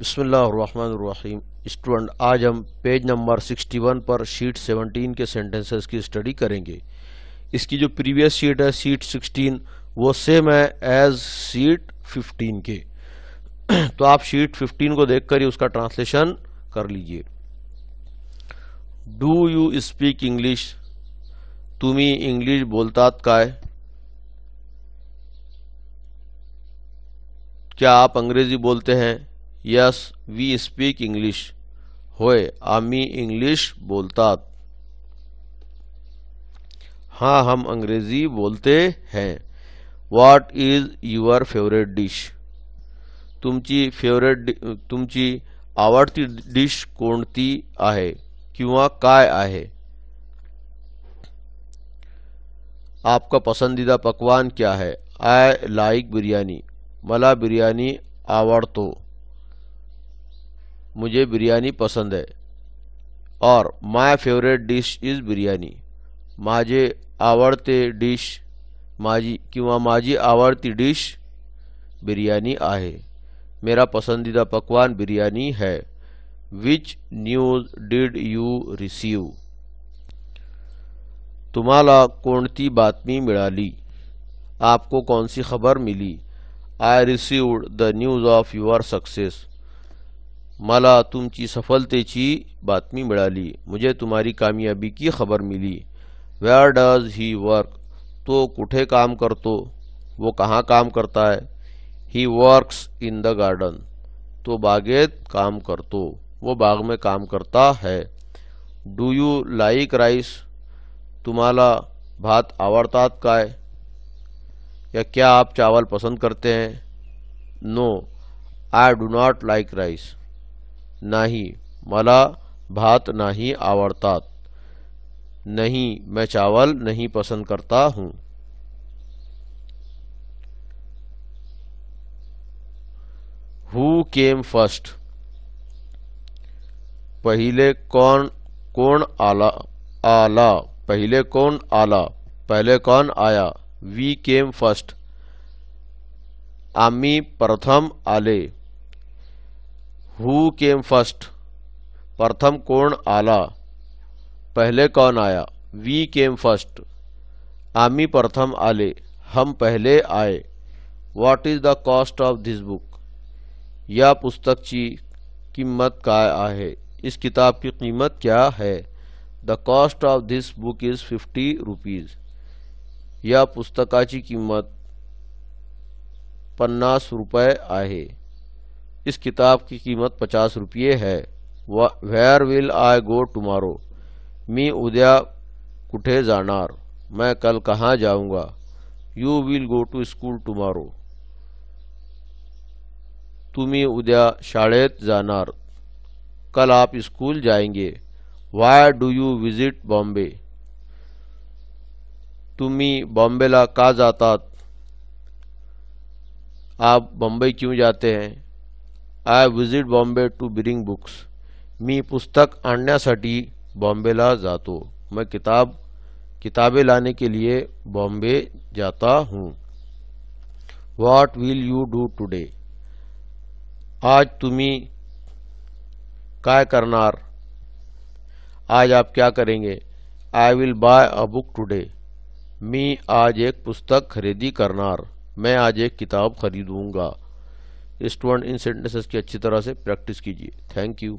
बिस्मिल्लाम student आज हम page number 61 पर शीट 17 के सेंटेंसेस की स्टडी करेंगे इसकी जो प्रीवियस शीट है शीट 16 वो सेम है एज शीट 15 के तो आप शीट 15 को देखकर ही उसका ट्रांसलेशन कर लीजिए डू यू स्पीक इंग्लिश तुम्ही इंग्लिश बोलता काय क्या आप अंग्रेजी बोलते हैं यस वी स्पीक इंग्लिश होय आम्मी इंग्लिश बोलता हाँ हम अंग्रेजी बोलते हैं what is your favourite dish तुम्हारी फेवरेट तुम्हारी आवडती डिश को है काय आहे आपका पसंदीदा पकवान क्या है आई लाइक बिरयानी मला बिरयानी आवड़ो मुझे बिरयानी पसंद है और my favourite dish is biryani माझे आवडते डिश माझी किंवा माझी आवडती डिश बिरयानी आहे मेरा पसंदीदा पकवान बिरयानी है which news did you receive तुम्हाला कोणती बातमी मिळाली आपको कौन सी खबर मिली I received the news of your success माला मला सफलते की बातमी मिलाली मुझे तुम्हारी कामयाबी की खबर मिली वेयर डज ही वर्क तो कुठे काम करतो वो कहाँ काम करता है he works in the garden तो बागेत काम करतो वो बाग में काम करता है डू यू लाइक राइस तुम्हारा भात आवडतात है या क्या आप चावल पसंद करते हैं no I do not like rice नहीं मला भात नहीं आवड़ता नहीं मैं चावल नहीं पसंद करता हूं हु केम फर्स्ट पहले कौन कौन आला आला पहले कौन आला पहले कौन आया वी केम फर्स्ट आम्मी प्रथम आले हु केम फर्स्ट प्रथम कौन आला पहले कौन आया वी केम फर्स्ट आमी प्रथम आले हम पहले आए what is the cost of this book या पुस्तक की कीमत का है इस किताब की कीमत क्या है the cost of this book is fifty rupees या पुस्तकाची कीमत पन्नास रुपये है इस किताब की कीमत पचास रुपये है where will I go tomorrow मी उद्या कुठे जानार मैं कल कहाँ जाऊँगा you will go to school tomorrow तुम्हें उद्या शात जानार कल आप स्कूल जाएंगे why do you visit Bombay तुम्हें बॉम्बेला का जाता आप बम्बई क्यों जाते हैं I visit Bombay to bring books मी पुस्तक आने बॉम्बेला जातो मैं किताब किताबें लाने के लिए बॉम्बे जाता हूँ what will you do today आज तुम्हें काय करणार आज आप क्या करेंगे I will buy a book today मी आज एक पुस्तक खरीदी करनार मैं आज एक किताब खरीदूंगा स्टूडेंट इन सेंटेंसेस की अच्छी तरह से प्रैक्टिस कीजिए थैंक यू